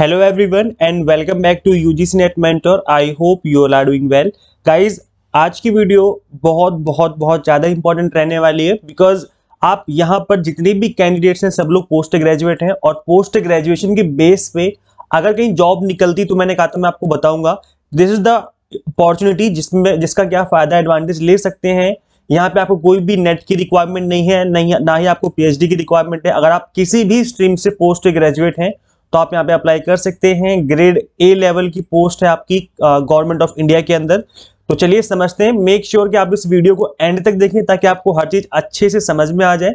hello everyone and welcome back to UGC NET mentor I hope you are doing well guys आज की video बहुत बहुत बहुत ज़्यादा इंपॉर्टेंट रहने वाली है बिकॉज आप यहाँ पर जितने भी कैंडिडेट्स हैं सब लोग पोस्ट ग्रेजुएट हैं और पोस्ट ग्रेजुएशन के बेस पे अगर कहीं जॉब निकलती तो मैंने कहा था मैं आपको बताऊंगा दिस इज द अपॉर्चुनिटी जिसमें जिसका क्या फ़ायदा एडवांटेज ले सकते हैं यहाँ पे आपको कोई भी नेट की रिक्वायरमेंट नहीं है नहीं ना ही आपको पीएचडी की रिक्वायरमेंट है अगर आप किसी भी स्ट्रीम से पोस्ट ग्रेजुएट हैं तो आप यहाँ पे अप्लाई कर सकते हैं ग्रेड ए लेवल की पोस्ट है आपकी गवर्नमेंट ऑफ इंडिया के अंदर तो चलिए समझते हैं मेक श्योर sure कि आप इस वीडियो को एंड तक देखें ताकि आपको हर चीज़ अच्छे से समझ में आ जाए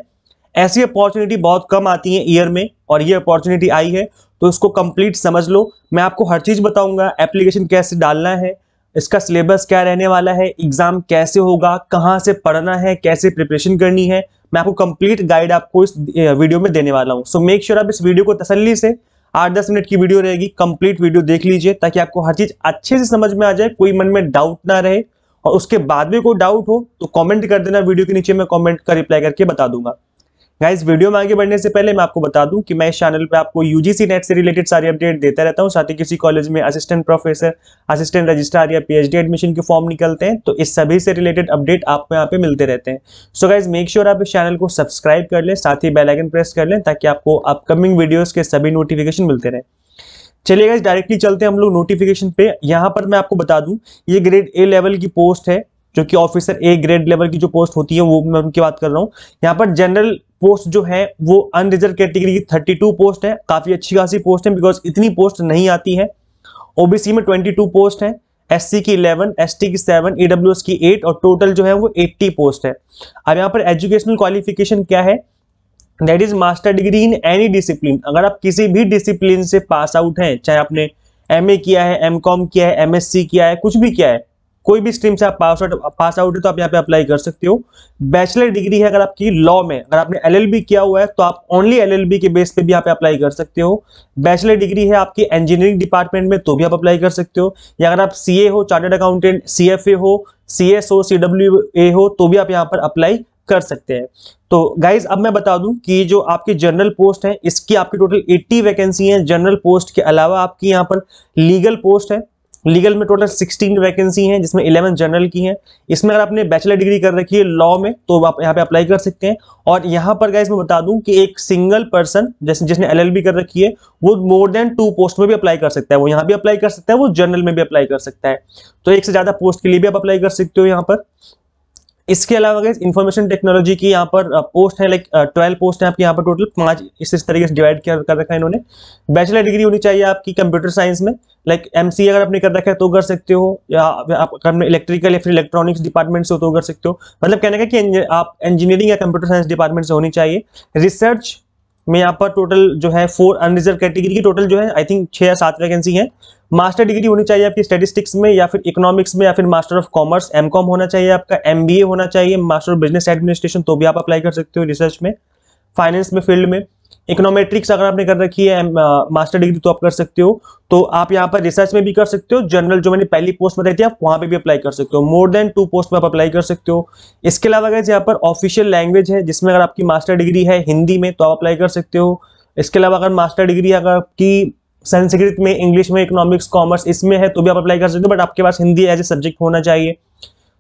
ऐसी अपॉर्चुनिटी बहुत कम आती है ईयर में और ये अपॉर्चुनिटी आई है तो इसको कंप्लीट समझ लो मैं आपको हर चीज़ बताऊंगा एप्लीकेशन कैसे डालना है इसका सिलेबस क्या रहने वाला है एग्ज़ाम कैसे होगा कहाँ से पढ़ना है कैसे प्रिपरेशन करनी है मैं आपको कंप्लीट गाइड आपको इस वीडियो में देने वाला हूँ सो मेक श्योर आप इस वीडियो को तसली से आठ दस मिनट की वीडियो रहेगी कंप्लीट वीडियो देख लीजिए ताकि आपको हर चीज अच्छे से समझ में आ जाए कोई मन में डाउट ना रहे और उसके बाद भी कोई डाउट हो तो कमेंट कर देना वीडियो के नीचे मैं कमेंट का रिप्लाई करके बता दूंगा गाइस वीडियो में आगे बढ़ने से पहले मैं आपको बता दूं कि मैं इस चैनल पे आपको यूजीसी नेट से रिलेटेड सारी अपडेट देता रहता हूं साथ ही किसी कॉलेज में असिस्टेंट प्रोफेसर असिस्टेंट रजिस्ट्रार या पीएचडी एडमिशन के फॉर्म निकलते हैं तो इस सभी से रिलेटेड अपडेट आपको यहाँ पे मिलते रहते हैं सो गाइज मेक श्योर आप इस चैनल को सब्सक्राइब कर लें साथ ही बेलाइकन प्रेस कर लें ताकि आपको अपकमिंग वीडियोज़ के सभी नोटिफिकेशन मिलते रहे चलिए गाइज डायरेक्टली चलते हैं हम लोग नोटिफिकेशन पे यहाँ पर मैं आपको बता दूँ ये ग्रेड ए लेवल की पोस्ट है जो कि ऑफिसर ए ग्रेड लेवल की जो पोस्ट होती है वो मैं उनकी बात कर रहा हूँ यहाँ पर जनरल पोस्ट जो है वो अनरिजर्व कैटेगरी की थर्टी टू पोस्ट है काफ़ी अच्छी खासी पोस्ट है बिकॉज इतनी पोस्ट नहीं आती है ओबीसी में ट्वेंटी टू पोस्ट है एससी की 11, एसटी की 7, एस की 8 और टोटल जो है वो 80 पोस्ट है अब यहाँ पर एजुकेशनल क्वालिफिकेशन क्या है that is master degree in any discipline अगर आप किसी भी डिसिप्लिन से पास आउट हैं चाहे आपने ए किया है कॉम किया है सी किया है कुछ भी किया है कोई भी स्ट्रीम से आप पास आउट पास आउट है तो आप यहाँ पे अप्लाई कर सकते हो बैचलर डिग्री है अगर आपकी लॉ में अगर आपने एलएलबी किया हुआ है तो आप ओनली एलएलबी के बेस पे भी यहाँ पे अप्लाई कर सकते हो बैचलर डिग्री है आपकी इंजीनियरिंग डिपार्टमेंट में तो भी आप अप्लाई कर सकते हो या अगर आप सी हो चार्टर्ड अकाउंटेंट सी हो सी हो सी ए हो तो भी आप यहाँ पर अप्लाई कर सकते हैं तो गाइज अब मैं बता दूं कि जो आपकी जनरल पोस्ट है इसकी आपकी टोटल 80 वैकेंसी है जनरल पोस्ट के अलावा आपकी यहाँ पर लीगल पोस्ट है लीगल में टोटल 16 वैकेंसी हैं जिसमें 11 जनरल की हैं इसमें अगर आपने बैचलर डिग्री कर रखी है लॉ में तो आप यहाँ पे अप्लाई कर सकते हैं और यहाँ पर गाइज मैं बता दूं कि एक सिंगल पर्सन जैसे जिसने एलएलबी कर रखी है वो मोर देन टू पोस्ट में भी अप्लाई कर सकता है वो यहाँ भी अप्लाई कर सकता है वो जनरल में भी अप्लाई कर सकता है तो एक से ज़्यादा पोस्ट के लिए भी आप अप्लाई कर सकते हो यहाँ पर इसके अलावा अगर इन्फॉर्मेशन टेक्नोलॉजी की यहाँ पर पोस्ट uh, है लाइक ट्वेल्व पोस्ट है आपकी यहाँ पर टोटल पांच इस इस तरीके से डिवाइड कर, रखा है इन्होंने बैचलर डिग्री होनी चाहिए आपकी कंप्यूटर साइंस में लाइक एम अगर आपने कर रखा है तो कर सकते हो या आप अगर इलेक्ट्रिकल या फिर इलेक्ट्रॉनिक्स डिपार्टमेंट से हो तो कर सकते हो मतलब कहने का कि आप इंजीनियरिंग या कंप्यूटर साइंस डिपार्टमेंट से होनी चाहिए रिसर्च में यहाँ पर टोटल जो है फोर अनरिजर्व कैटेगरी की टोटल जो है आई थिंक छः या सात वैकेंसी है मास्टर डिग्री होनी चाहिए आपकी स्टेटिस्टिक्स में या फिर इकोनॉमिक्स में या फिर मास्टर ऑफ कॉमर्स एम होना चाहिए आपका एम होना चाहिए मास्टर ऑफ बिजनेस एडमिनिस्ट्रेशन तो भी आप अप्लाई कर सकते हो रिसर्च में फाइनेंस में फील्ड में इकोनॉमेट्रिक्स अगर आपने कर रखी है मास्टर डिग्री तो आप कर सकते हो तो आप यहाँ पर रिसर्च में भी कर सकते हो जनरल जो मैंने पहली पोस्ट बताई थी आप वहां पे भी अप्लाई कर सकते हो मोर देन टू पोस्ट में आप अप्लाई तो कर सकते हो इसके अलावा अगर यहाँ पर ऑफिशियल लैंग्वेज है जिसमें अगर आपकी मास्टर डिग्री है हिंदी में तो आप अप्लाई कर सकते हो इसके अलावा अगर मास्टर डिग्री अगर आपकी संस्कृत में इंग्लिश में इकोनॉमिक्स कॉमर्स इसमें है तो भी आप अप्लाई कर सकते हो बट आपके पास हिंदी एज ए सब्जेक्ट होना चाहिए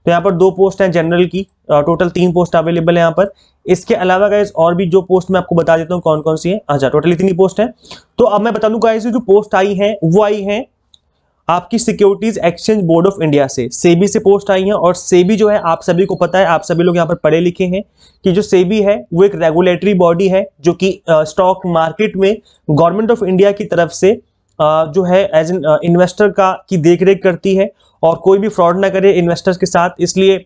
तो यहाँ पर दो पोस्ट हैं जनरल की टोटल तीन पोस्ट अवेलेबल है यहाँ पर इसके अलावा गाइज और भी जो पोस्ट मैं आपको बता देता हूँ कौन कौन सी है अच्छा टोटल इतनी पोस्ट है तो अब मैं बता दूँ गाइज जो पोस्ट आई है वो आई है आपकी securities exchange board of India से सेबी से पोस्ट आई है और सेबी जो है आप सभी को पता है आप सभी लोग यहाँ पर पढ़े लिखे हैं कि जो सेबी है वो एक रेगुलेटरी बॉडी है जो कि स्टॉक मार्केट में गवर्नमेंट ऑफ इंडिया की तरफ से आ, जो है एज एन इन्वेस्टर का की देखरेख करती है और कोई भी फ्रॉड ना करे इन्वेस्टर्स के साथ इसलिए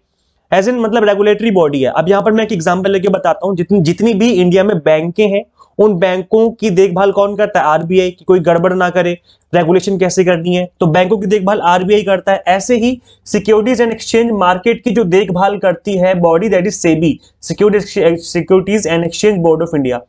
एज इन मतलब रेगुलेटरी बॉडी है अब यहाँ पर मैं एक एग्जाम्पल लेके बताता हूँ जितनी जितनी भी इंडिया में बैंकें हैं उन बैंकों की देखभाल कौन करता है आरबीआई की कोई गड़बड़ ना करे रेगुलेशन कैसे करनी है तो बैंकों की देखभाल आरबीआई करता है ऐसे ही सिक्योरिटीज एंड एक्सचेंज मार्केट की जो देखभाल करती है body that is SEBI security securities and exchange board of India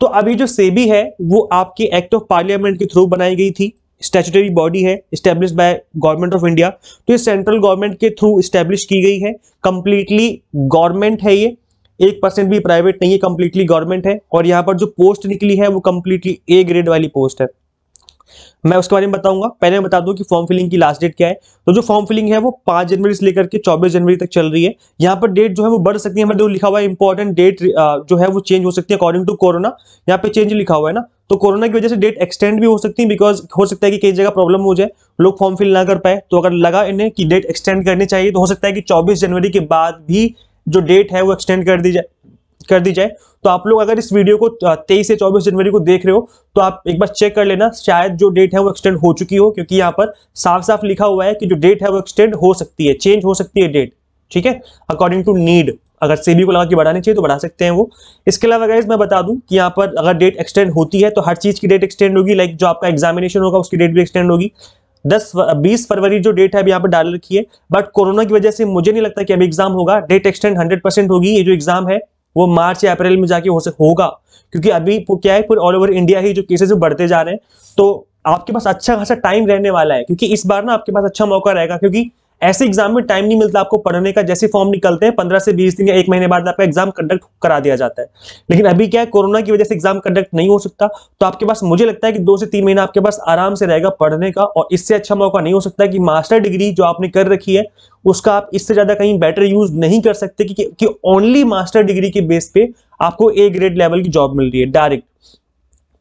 तो अभी जो सेबी है वो आपके एक्ट ऑफ पार्लियामेंट के थ्रू बनाई गई थी स्टेचुटरी बॉडी है establish by government of India तो ये सेंट्रल गवर्नमेंट के थ्रू इस्टेब्लिश की गई है कंप्लीटली गवर्नमेंट है ये एक परसेंट भी प्राइवेट नहीं है कंप्लीटली गवर्नमेंट है और यहाँ पर जो पोस्ट निकली है वो कंप्लीटली ए ग्रेड वाली पोस्ट है मैं उसके बारे में बताऊंगा पहले मैं बता दूं कि फॉर्म फिलिंग की लास्ट डेट क्या है तो जो फॉर्म फिलिंग है वो पांच जनवरी से लेकर के चौबीस जनवरी तक चल रही है यहाँ पर डेट जो है वो बढ़ सकती है मतलब लिखा हुआ है इंपॉर्टेंट डेट जो है वो चेंज हो सकती है अकॉर्डिंग टू कोरोना यहाँ पे चेंज लिखा हुआ है ना तो कोरोना की वजह से डेट एक्सटेंड भी हो सकती है बिकॉज हो सकता है कि कई जगह प्रॉब्लम हो जाए लोग फॉर्म फिल ना कर पाए तो अगर लगा इन्हें कि डेट एक्सटेंड करनी चाहिए तो हो सकता है कि चौबीस जनवरी के बाद भी जो डेट है वो एक्सटेंड कर दी जाए कर दी जाए तो आप लोग अगर इस वीडियो को तेईस से चौबीस जनवरी को देख रहे हो तो आप एक बार चेक कर लेना शायद जो डेट है वो एक्सटेंड हो चुकी हो क्योंकि यहाँ पर साफ साफ लिखा हुआ है कि जो डेट है वो एक्सटेंड हो सकती है चेंज हो सकती है डेट ठीक है अकॉर्डिंग टू नीड अगर सेबी को लगा कि बढ़ानी चाहिए तो बढ़ा सकते हैं वो इसके अलावा अगर मैं बता दूं कि यहाँ पर अगर डेट एक्सटेंड होती है तो हर चीज़ की डेट एक्सटेंड होगी लाइक जो आपका एग्जामिनेशन होगा उसकी डेट भी एक्सटेंड होगी 10 20 फरवरी जो डेट है अभी यहाँ पर डाल रखी है बट कोरोना की वजह से मुझे नहीं लगता कि अभी एग्जाम होगा डेट एक्सटेंड हंड्रेड होगी ये जो एग्जाम है वो मार्च या अप्रैल में जाके हो होगा क्योंकि अभी क्या है पूरे ऑल ओवर इंडिया ही जो केसेस बढ़ते जा रहे हैं तो आपके पास अच्छा खासा टाइम रहने वाला है क्योंकि इस बार ना आपके पास अच्छा मौका रहेगा क्योंकि ऐसे एग्जाम में टाइम नहीं मिलता आपको पढ़ने का जैसे फॉर्म निकलते हैं पंद्रह से बीस दिन या एक महीने बाद आपका एग्जाम कंडक्ट करा दिया जाता है लेकिन अभी क्या है कोरोना की वजह से एग्जाम कंडक्ट नहीं हो सकता तो आपके पास मुझे लगता है कि दो से तीन महीना आपके पास आराम से रहेगा पढ़ने का और इससे अच्छा मौका नहीं हो सकता कि मास्टर डिग्री जो आपने कर रखी है उसका आप इससे ज़्यादा कहीं बेटर यूज नहीं कर सकते कि ओनली मास्टर डिग्री के बेस पे आपको ए ग्रेड लेवल की जॉब मिल रही है डायरेक्ट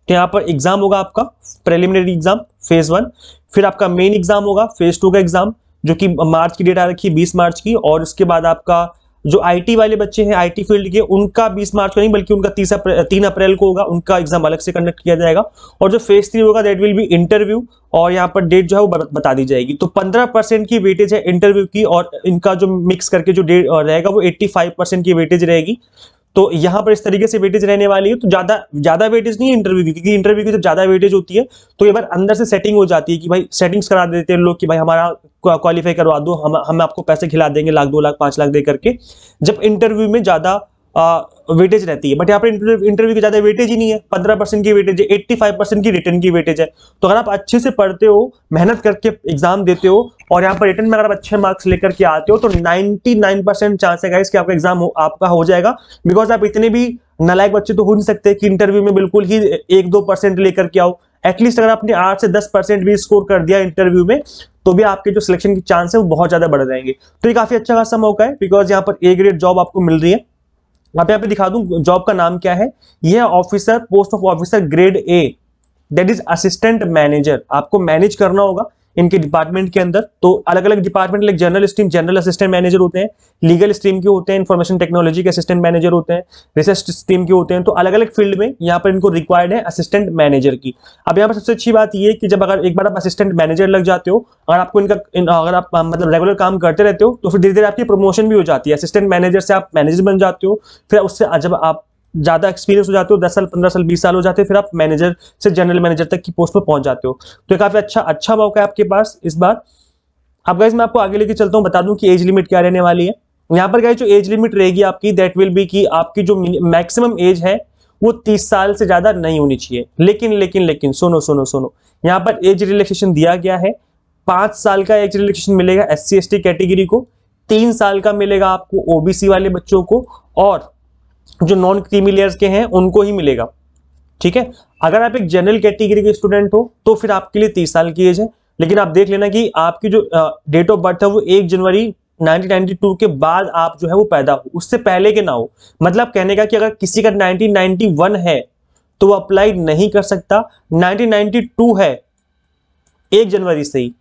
तो यहाँ पर एग्जाम होगा आपका प्रेलिमिनरी एग्जाम फेज वन फिर आपका मेन एग्जाम होगा फेज टू का एग्जाम जो कि मार्च की डेट आ रखी है बीस मार्च की और उसके बाद आपका जो आईटी वाले बच्चे हैं आईटी फील्ड के उनका 20 मार्च को नहीं बल्कि उनका तीस तीन अप्रैल को होगा उनका एग्जाम अलग से कंडक्ट किया जाएगा और जो फेज थ्री होगा दैट विल बी इंटरव्यू और यहाँ पर डेट जो है वो बता दी जाएगी तो 15 परसेंट की वेटेज है इंटरव्यू की और इनका जो मिक्स करके जो डेट रहेगा वो 85 परसेंट की वेटेज रहेगी तो यहाँ पर इस तरीके से वेटेज रहने वाली है तो ज्यादा ज्यादा वेटेज नहीं है इंटरव्यू की क्योंकि इंटरव्यू की जब ज्यादा वेटेज होती है तो ये बार अंदर से सेटिंग हो जाती है कि भाई सेटिंग्स करा देते हैं लोग कि भाई हमारा क्वालिफाई करवा दो हम हम आपको पैसे खिला देंगे लाख दो लाख पांच लाख दे करके जब इंटरव्यू में ज्यादा वेटेज रहती है बट यहाँ पर इंटरव्यू की ज्यादा वेटेज ही नहीं है पंद्रह परसेंट की वेटेज है एट्टी फाइव परसेंट की रिटर्न की वेटेज है तो अगर आप अच्छे से पढ़ते हो मेहनत करके एग्जाम देते हो और यहाँ पर रिटर्न में अगर आप अच्छे मार्क्स लेकर के आते हो तो 99 परसेंट चांस है कि आपका एग्जाम आपका हो जाएगा बिकॉज आप इतने भी नलायक बच्चे तो हो नहीं सकते कि इंटरव्यू में बिल्कुल ही एक दो परसेंट लेकर के आओ एटलीस्ट अगर आपने आठ से दस परसेंट भी स्कोर कर दिया इंटरव्यू में तो भी आपके जो सिलेक्शन के चांस है वो बहुत ज्यादा बढ़ जाएंगे तो ये काफी अच्छा खासा मौका है बिकॉज यहाँ पर ए ग्रेड जॉब आपको मिल रही है यहाँ पे यहाँ पे दिखा दू जॉब का नाम क्या है यह officer post of officer grade A that is assistant manager आपको मैनेज करना होगा इनके डिपार्टमेंट के अंदर तो अलग अलग department like general stream general assistant manager होते हैं लीगल स्ट्रीम के होते हैं इन्फॉर्मेशन टेक्नोलॉजी के असिस्टेंट मैनेजर होते हैं रिसर्च स्ट्रीम के होते हैं तो अलग अलग फील्ड में यहाँ पर इनको रिक्वायर्ड है असिस्टेंट मैनेजर की अब यहाँ पर सबसे अच्छी बात यह है कि जब अगर एक बार आप असिस्टेंट मैनेजर लग जाते हो अगर आपको इनका अगर आप मतलब रेगुलर काम करते रहते हो तो फिर धीरे धीरे आपकी प्रमोशन भी हो जाती है असिस्टेंट मैनेजर से आप मैनेजर बन जाते हो फिर उससे जब आप ज़्यादा एक्सपीरियंस हो जाते हो दस साल पंद्रह साल बीस साल हो जाते हो फिर आप मैनेजर से जनरल मैनेजर तक की पोस्ट पर पहुंच जाते हो तो काफ़ी अच्छा अच्छा मौका है आपके पास इस बार अब गाइज मैं आपको आगे लेके चलता हूँ बता दूं कि एज लिमिट क्या रहने वाली है यहाँ पर गाइज जो एज लिमिट रहेगी आपकी दैट विल बी की आपकी जो मैक्सिमम एज है वो तीस साल से ज़्यादा नहीं होनी चाहिए लेकिन लेकिन लेकिन सुनो सुनो सुनो यहाँ पर एज रिलैक्सेशन दिया गया है पांच साल का एज रिलैक्सेशन मिलेगा एस सी कैटेगरी को तीन साल का मिलेगा आपको ओबीसी वाले बच्चों को और जो नॉन क्रीमी लेयर्स के हैं उनको ही मिलेगा ठीक है अगर आप एक जनरल कैटेगरी के स्टूडेंट हो तो फिर आपके लिए तीस साल की एज है लेकिन आप देख लेना कि आपकी जो डेट ऑफ बर्थ है वो एक जनवरी 1992 के बाद आप जो है वो पैदा हो उससे पहले के ना हो मतलब कहने का कि अगर किसी का 1991 है तो वो अप्लाई नहीं कर सकता 1992 है एक जनवरी से ही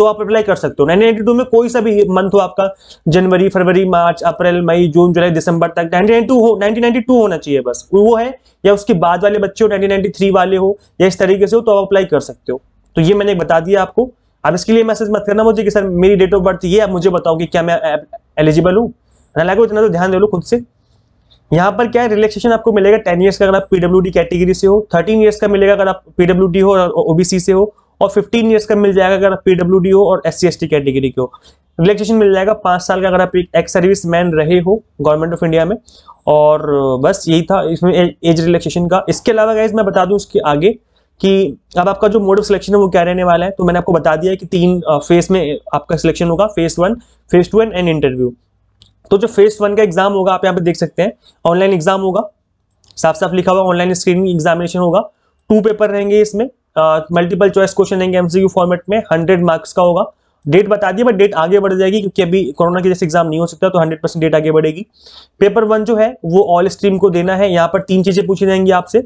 तो आप अप्लाई कर सकते हो नाइनटीन में कोई सा भी मंथ हो आपका जनवरी फरवरी मार्च अप्रैल मई जून जुलाई दिसंबर तक नाइनटीन हो नाइनटीन होना चाहिए बस वो है या उसके बाद वाले बच्चे हो नाइनटीन वाले हो या इस तरीके से हो तो आप अप्लाई कर सकते हो तो ये मैंने बता दिया आपको अब इसके लिए मैसेज मत करना मुझे कि सर मेरी डेट ऑफ बर्थ ये आप मुझे बताओ कि क्या मैं एलिजिबल हूँ हालांकि इतना तो ध्यान दे लो खुद से यहाँ पर क्या है रिलेक्सेशन आपको मिलेगा टेन ईयर्स का अगर आप पीडब्ल्यूडी कैटेगरी से हो थर्टीन ईयर्स का मिलेगा अगर आप पीडब्ल्यूडी हो और ओबीसी से हो और फिफ्टीन ईयर्स का मिल जाएगा अगर आप पीडब्ल्यू हो और एस सी कैटेगरी के हो रिलैक्सेशन मिल जाएगा पाँच साल का अगर आप एक सर्विस मैन रहे हो गवर्नमेंट ऑफ इंडिया में और बस यही था इसमें एज रिलैक्सेशन का इसके अलावा गाइज मैं बता दूं उसके आगे कि अब आपका जो मोड ऑफ सिलेक्शन है वो क्या रहने वाला है तो मैंने आपको बता दिया कि तीन फेज में आपका सिलेक्शन होगा phase one phase two and and interview तो जो फेज वन का एग्जाम होगा आप यहाँ पे देख सकते हैं ऑनलाइन एग्जाम होगा साफ साफ लिखा हुआ ऑनलाइन स्क्रीनिंग एग्जामिनेशन होगा टू पेपर रहेंगे इसमें मल्टीपल चॉइस क्वेश्चन देंगे एमसीक्यू फॉर्मेट में हंड्रेड मार्क्स का होगा डेट बता दिए बट डेट आगे बढ़ जाएगी क्योंकि अभी कोरोना की जैसे एग्जाम नहीं हो सकता तो 100 परसेंट डेट आगे बढ़ेगी पेपर वन जो है वो ऑल स्ट्रीम को देना है यहाँ पर तीन चीजें पूछी जाएंगी आपसे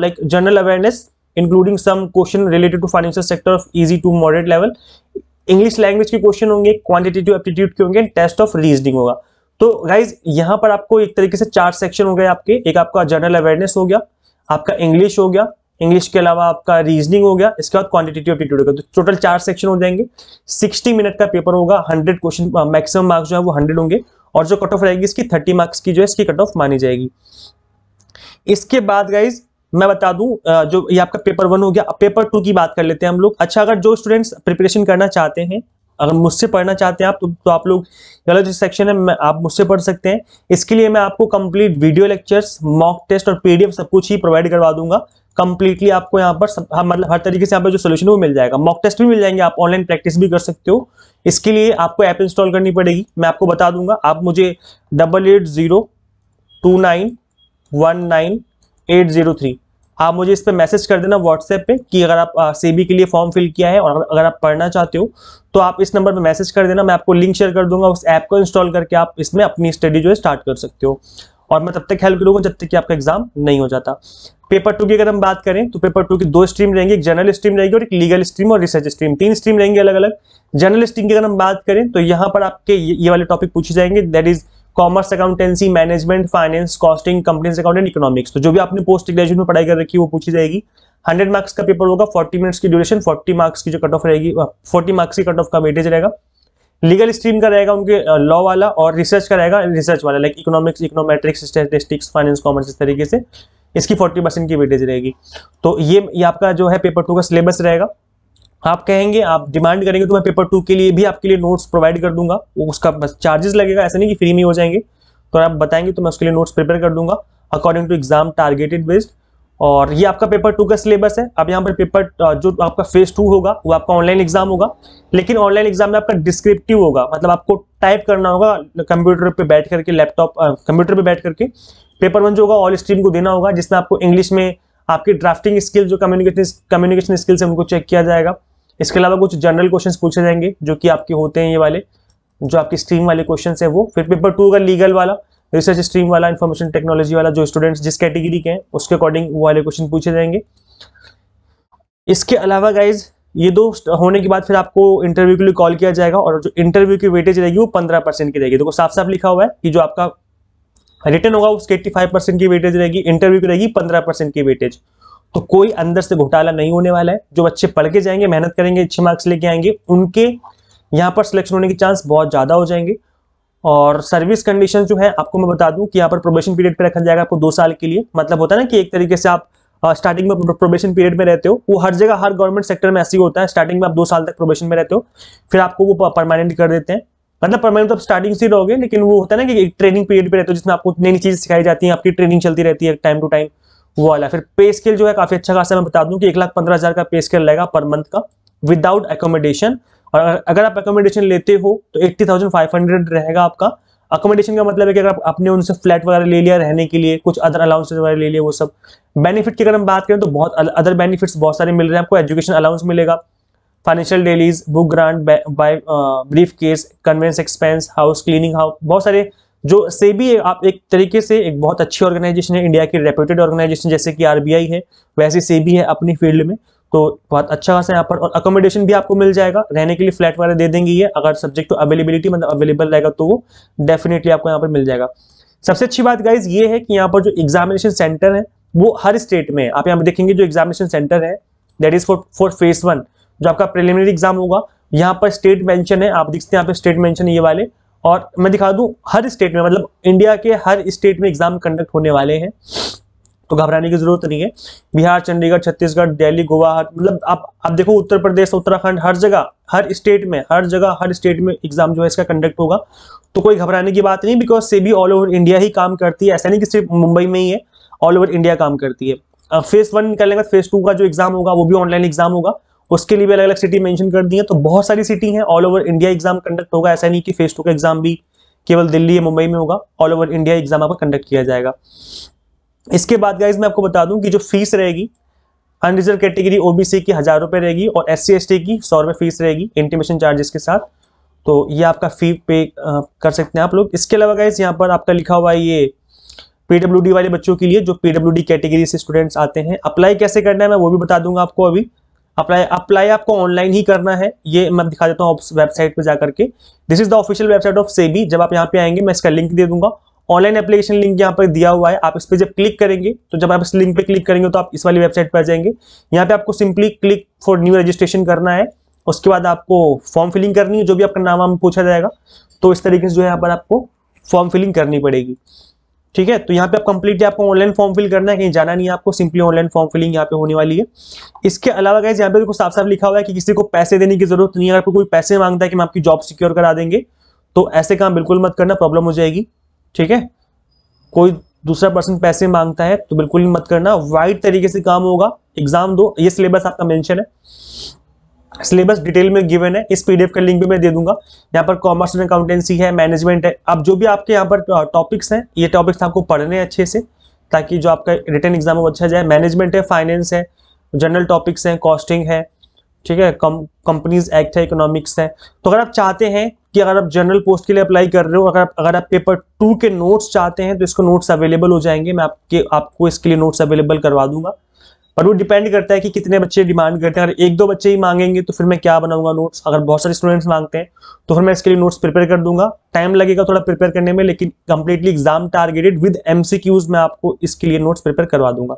like general awareness including some question related to financial sector of easy to moderate level English language के क्वेश्चन होंगे क्वांटिटेटिव एप्टीट्यूड के होंगे टेस्ट ऑफ रीजनिंग होगा तो गाइज यहाँ पर आपको एक तरीके से चार सेक्शन हो गए आपके एक आपका जनरल अवेयरनेस हो गया आपका इंग्लिश हो गया इंग्लिश के अलावा आपका रीजनिंग हो गया इसके बाद क्वांटिटेटिव एप्टीट्यूड होगा तो टोटल चार सेक्शन हो जाएंगे 60 मिनट का पेपर होगा 100 क्वेश्चन मैक्सिमम मार्क्स जो है वो 100 होंगे और जो कट ऑफ रहेगी इसकी 30 मार्क्स की जो है इसकी कट ऑफ मानी जाएगी इसके बाद गाइज मैं बता दूं जो ये आपका पेपर वन हो गया पेपर टू की बात कर लेते हैं हम लोग अच्छा अगर जो स्टूडेंट्स प्रिपरेशन करना चाहते हैं अगर मुझसे पढ़ना चाहते हैं आप तो, तो आप लोग गलत जो सेक्शन है आप मुझसे पढ़ सकते हैं इसके लिए मैं आपको complete video lectures mock test और पीडीएफ सब कुछ ही प्रोवाइड करवा दूंगा कंप्लीटली आपको यहाँ पर सब, हाँ, मतलब हर तरीके से यहाँ पर जो सोल्यूशन वो मिल जाएगा मॉक टेस्ट भी मिल जाएंगे आप ऑनलाइन प्रैक्टिस भी कर सकते हो इसके लिए आपको ऐप इंस्टॉल करनी पड़ेगी मैं आपको बता दूंगा आप मुझे double eight zero two nine one nine eight zero three आप मुझे इस पर मैसेज कर देना व्हाट्सएप पे कि अगर आप सेबी हाँ, के लिए फॉर्म फिल किया है और अगर आप पढ़ना चाहते हो तो आप इस नंबर पे मैसेज कर देना मैं आपको लिंक शेयर कर दूंगा उस ऐप को इंस्टॉल करके आप इसमें अपनी स्टडी जो है स्टार्ट कर सकते हो और मैं तब तक हेल्प करूंगा जब तक कि आपका एग्जाम नहीं हो जाता पेपर टू की अगर हम बात करें तो पेपर टू की दो स्ट्रीम रहेंगी एक जर्नल स्ट्रीम रहेगी और एक लीगल स्ट्रीम और रिसर्च स्ट्रीम तीन स्ट्रीम रहेंगे अलग अलग जर्नल स्ट्रीम की अगर हम बात करें तो यहाँ पर आपके ये वाले टॉपिक पूछे जाएंगे that is commerce accountancy management finance costing companies accountant economics तो जो भी आपने पोस्ट ग्रेजुएट में पढ़ाई कर रखी है वो पूछी जाएगी हंड्रेड मार्क्स का पेपर होगा फोर्टी मिनट्स की ड्यूरेशन फोर्टी मार्क्स की जो कट ऑफ रहेगी फोर्टी मार्क्स की कट ऑफ का वेटेज रहेगा लीगल स्ट्रीम का रहेगा उनके लॉ वाला और रिसर्च का रहेगा रिसर्च वाला like economics econometrics statistics finance commerce इस तरीके से इसकी फोर्टी परसेंट की वेटेज रहेगी तो ये, ये आपका जो है पेपर टू का सिलेबस रहेगा आप कहेंगे आप डिमांड करेंगे तो मैं पेपर टू के लिए भी आपके लिए नोट्स प्रोवाइड कर दूंगा उसका बस चार्जेस लगेगा ऐसा नहीं कि फ्री में हो जाएंगे तो आप बताएंगे तो मैं उसके लिए नोट्स प्रिपेयर कर दूंगा according to exam targeted based और ये आपका पेपर टू का सिलेबस है अब यहाँ पर पेपर जो आपका फेज टू होगा वो आपका ऑनलाइन एग्जाम होगा लेकिन ऑनलाइन एग्जाम में आपका डिस्क्रिप्टिव होगा मतलब आपको टाइप करना होगा कंप्यूटर पे बैठ करके लैपटॉप कंप्यूटर पे बैठ करके पेपर वन जो होगा ऑल स्ट्रीम को देना होगा जिसमें आपको इंग्लिश में आपकी ड्राफ्टिंग स्किल जो कम्युनिकेशन कम्युनिकेशन स्किल्स है उनको चेक किया जाएगा इसके अलावा कुछ जनरल क्वेश्चन पूछे जाएंगे जो कि आपके होते हैं ये वाले जो आपकी स्ट्रीम वाले क्वेश्चन है वो फिर पेपर टू का लीगल वाला रिसर्च स्ट्रीम वाला इन्फॉर्मेशन टेक्नोलॉजी वाला जो स्टूडेंट्स जिस कैटेगरी के हैं उसके अकॉर्डिंग वो वाले क्वेश्चन पूछे जाएंगे इसके अलावा गाइज ये दो होने के बाद फिर आपको इंटरव्यू के लिए कॉल किया जाएगा और जो इंटरव्यू की वेटेज रहेगी वो पंद्रह परसेंट की रहेगी देखो साफ साफ लिखा हुआ है कि जो आपका रिटर्न होगा उसके एट्टी फाइव परसेंट की वेटेज रहेगी इंटरव्यू की रहेगी पंद्रह परसेंट की वेटेज तो कोई अंदर से घोटाला नहीं होने वाला है जो बच्चे पढ़ के जाएंगे मेहनत करेंगे अच्छे मार्क्स लेके आएंगे उनके यहाँ पर सिलेक्शन होने के चांस बहुत ज़्यादा हो जाएंगे और सर्विस कंडीशन जो है आपको मैं बता दूं कि यहाँ पर प्रोबेशन पीरियड पे रखा जाएगा आपको दो साल के लिए मतलब होता है ना कि एक तरीके से आप स्टार्टिंग में प्रोबेशन पीरियड में रहते हो वो हर जगह हर गवर्नमेंट सेक्टर में ऐसे ही होता है स्टार्टिंग में आप दो साल तक प्रोबेशन में रहते हो फिर आपको वो परमानेंट कर देते हैं मतलब परमानेंट तो आप स्टार्टिंग से रहोगे लेकिन वो होता है ना कि ट्रेनिंग पीरियड पर रहते हो जिसमें आपको नई नई चीज़ सिखाई जाती है आपकी ट्रेनिंग चलती रहती है टाइम टू टाइम वो वाला फिर पे स्केल जो है काफ़ी अच्छा खासा मैं बता दूँ कि एक लाख पंद्रह हज़ार का पे स्केल रहेगा पर मंथ का विदाउट एकोमोडेशन और अगर आप अकोमोडेशन लेते हो तो एट्टी थाउजेंड फाइव हंड्रेड रहेगा आपका अकोमोडेशन का मतलब है कि अगर आप अपने उनसे फ्लैट वगैरह ले लिया रहने के लिए कुछ अदर अलाउंसेज वगैरह ले लिए वो सब बेनिफिट की अगर हम बात करें तो बहुत अदर बेनिफिट्स बहुत सारे मिल रहे हैं आपको एजुकेशन अलाउंस मिलेगा financial dailies book grant by briefcase conveyance expense house cleaning house बहुत सारे जो से भी आप एक तरीके से एक बहुत अच्छी ऑर्गेनाइजेशन है इंडिया की रेप्यूटेड ऑर्गेनाइजेशन जैसे कि आरबीआई है वैसे से भी है अपनी फील्ड में तो बहुत अच्छा खासा यहाँ पर और अकोमोडेशन भी आपको मिल जाएगा रहने के लिए फ्लैट वगैरह दे देंगे ये अगर सब्जेक्ट टू अवेलेबिलिटी मतलब अवेलेबल रहेगा तो वो डेफिनेटली आपको यहाँ पर मिल जाएगा सबसे अच्छी बात गाइज ये है कि यहाँ पर जो एग्जामिनेशन सेंटर है वो हर स्टेट में आप यहाँ पर देखेंगे जो एग्जामिनेशन सेंटर है that is for for phase one जो आपका प्रिलिमिनरी एग्जाम होगा यहाँ पर स्टेट मेंशन है आप देखते हैं यहाँ पे स्टेट मेंशन ये वाले और मैं दिखा दूं हर स्टेट में मतलब इंडिया के हर स्टेट में एग्जाम कंडक्ट होने वाले हैं तो घबराने की जरूरत नहीं है बिहार चंडीगढ़ छत्तीसगढ़ दिल्ली गोवा मतलब आप आप देखो उत्तर प्रदेश उत्तराखंड हर जगह हर स्टेट में हर जगह हर स्टेट में एग्जाम जो है इसका कंडक्ट होगा तो कोई घबराने की बात नहीं बिकॉज से भी ऑल ओवर इंडिया ही काम करती है ऐसा नहीं कि सिर्फ मुंबई में ही है ऑल ओवर इंडिया काम करती है फेज वन कर लेंगे फेज टू का जो एग्जाम होगा वो भी ऑनलाइन एग्जाम होगा उसके लिए भी अलग अलग सिटी मेंशन कर दी है तो बहुत सारी सिटी हैं all over India exam conduct होगा ऐसा नहीं कि फेज टू का एग्जाम भी केवल दिल्ली या मुंबई में होगा ऑल ओवर इंडिया एग्जाम आपका कंडक्ट किया जाएगा इसके बाद गाइज मैं आपको बता दूं कि जो फीस रहेगी अनरिजर्व कैटेगरी ओबीसी की हज़ार रुपये रहेगी और एस सी की सौ रुपये फीस रहेगी इंटीमेशन चार्जेस के साथ तो ये आपका फी पे कर सकते हैं आप लोग इसके अलावा गाइज यहाँ पर आपका लिखा हुआ है ये पीडब्ल्यू वाले बच्चों के लिए जो पीडब्ल्यू कैटेगरी से स्टूडेंट्स आते हैं अप्लाई कैसे करना है मैं वो भी बता दूंगा आपको अभी अप्लाई अप्लाई आपको ऑनलाइन ही करना है ये मैं दिखा देता हूँ वेबसाइट पर जाकर के this is the official website of SEBI जब आप यहाँ पे आएंगे मैं इसका लिंक दे दूंगा ऑनलाइन एप्लीकेशन लिंक यहाँ पर दिया हुआ है आप इस पर जब क्लिक करेंगे तो जब आप इस लिंक पर क्लिक करेंगे तो आप इस वाली वेबसाइट पर आ जाएंगे यहाँ पे आपको simply click for new registration करना है उसके बाद आपको फॉर्म फिलिंग करनी है जो भी आपका नाम वाम पूछा जाएगा तो इस तरीके से जो है यहाँ पर आपको फॉर्म फिलिंग करनी पड़ेगी ठीक है तो यहाँ पे आप कंप्लीटली आपको ऑनलाइन फॉर्म फिल करना है कहीं जाना नहीं है आपको सिंपली ऑनलाइन फॉर्म फिलिंग यहाँ पे होने वाली है इसके अलावा गैस यहाँ पे देखो साफ साफ लिखा हुआ है कि किसी को पैसे देने की जरूरत नहीं है अगर कोई पैसे मांगता है कि मैं आपकी जॉब सिक्योर करा देंगे तो ऐसे काम बिल्कुल मत करना प्रॉब्लम हो जाएगी ठीक है कोई दूसरा पर्सन पैसे मांगता है तो बिल्कुल मत करना वाइड तरीके से काम होगा एग्जाम दो ये सिलेबस आपका मेंशन है सिलेबस डिटेल में गिवन है इस पीडीएफ का लिंक भी मैं दे दूंगा यहाँ पर कॉमर्स एंड अकाउंटेंसी है मैनेजमेंट है अब जो भी आपके यहाँ पर टॉपिक्स हैं ये टॉपिक्स आपको पढ़ने हैं अच्छे से ताकि जो आपका रिटर्न एग्जाम है वो अच्छा जाए मैनेजमेंट है फाइनेंस है जनरल टॉपिक्स हैं कॉस्टिंग है ठीक है कंपनीज एक्ट है इकोनॉमिक्स है तो अगर आप चाहते हैं कि अगर आप जनरल पोस्ट के लिए अप्लाई कर रहे हो अगर आप अगर आप पेपर टू के नोट्स चाहते हैं तो इसको नोट्स अवेलेबल हो जाएंगे मैं आपके आपको इसके लिए नोट्स अवेलेबल करवा दूंगा पर वो डिपेंड करता है कि कितने बच्चे डिमांड करते हैं अगर एक दो बच्चे ही मांगेंगे तो फिर मैं क्या बनाऊंगा नोट्स अगर बहुत सारे स्टूडेंट्स मांगते हैं तो फिर मैं इसके लिए नोट्स प्रिपेयर कर दूंगा टाइम लगेगा थोड़ा प्रिपेयर करने में लेकिन completely exam targeted with MCQs मैं आपको इसके लिए नोट्स प्रिपेयर करवा दूंगा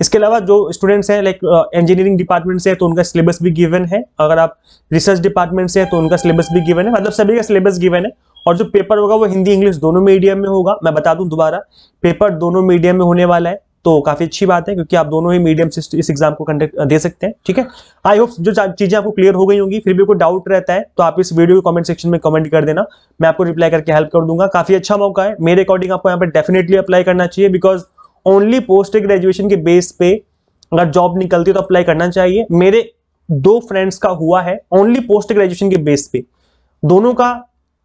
इसके अलावा जो स्टूडेंट्स हैं लाइक इंजीनियरिंग डिपार्टमेंट से है तो उनका सिलेबस भी गिवन है अगर आप रिसर्च डिपार्टमेंट से है तो उनका सिलेबस भी गिवन है मतलब सभी का सिलेबस गिवन है और जो पेपर होगा वो हिंदी इंग्लिश दोनों मीडियम में होगा मैं बता दूं दोबारा पेपर दोनों मीडियम में होने वाला है तो काफी अच्छी बात है क्योंकि आप दोनों ही मीडियम से इस एग्जाम को कंडक्ट uh, दे सकते हैं ठीक है आई होप जो चीजें आपको क्लियर हो गई होंगी फिर भी कोई डाउट रहता है तो आप इस वीडियो कमेंट सेक्शन में कमेंट कर देना मैं आपको रिप्लाई करके हेल्प कर दूंगा काफी अच्छा मौका है मेरे अकॉर्डिंग आपको यहाँ पर डेफिनेटली अप्लाई करना चाहिए बिकॉज ओनली पोस्ट ग्रेजुएशन के बेस पे अगर जॉब निकलती है तो अप्लाई करना चाहिए मेरे दो फ्रेंड्स का हुआ है ओनली पोस्ट ग्रेजुएशन के बेस पे दोनों का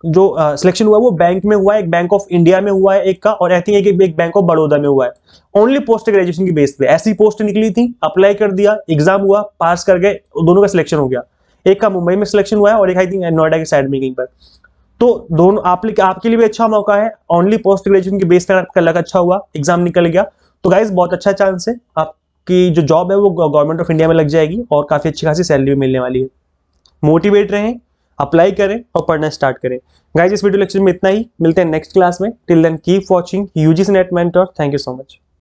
जो सिलेक्शन uh, हुआ वो बैंक में हुआ है एक बैंक ऑफ इंडिया में हुआ है एक का और आई थिंक एक, एक बैंक ऑफ बड़ौदा में हुआ है ओनली पोस्ट ग्रेजुएशन के बेस पे ऐसी पोस्ट निकली थी अप्लाई कर दिया एग्जाम हुआ पास कर गए दोनों का सिलेक्शन हो गया एक का मुंबई में सिलेक्शन हुआ है और एक आई थिंक नोएडा के साइड में कहीं पर तो दोनों आप आपके लिए भी अच्छा मौका है ओनली पोस्ट ग्रेजुएशन के बेस पर आपका लग अच्छा हुआ एग्जाम निकल गया तो गाइज बहुत अच्छा चांस है आपकी जो जॉब है वो गवर्नमेंट ऑफ इंडिया में लग जाएगी और काफ़ी अच्छी खासी सैलरी भी मिलने वाली है मोटिवेट रहें अप्लाई करें और पढ़ना स्टार्ट करें गाइज इस वीडियो लेक्चर में इतना ही मिलते हैं नेक्स्ट क्लास में till then keep watching UGC NET mentor thank you so much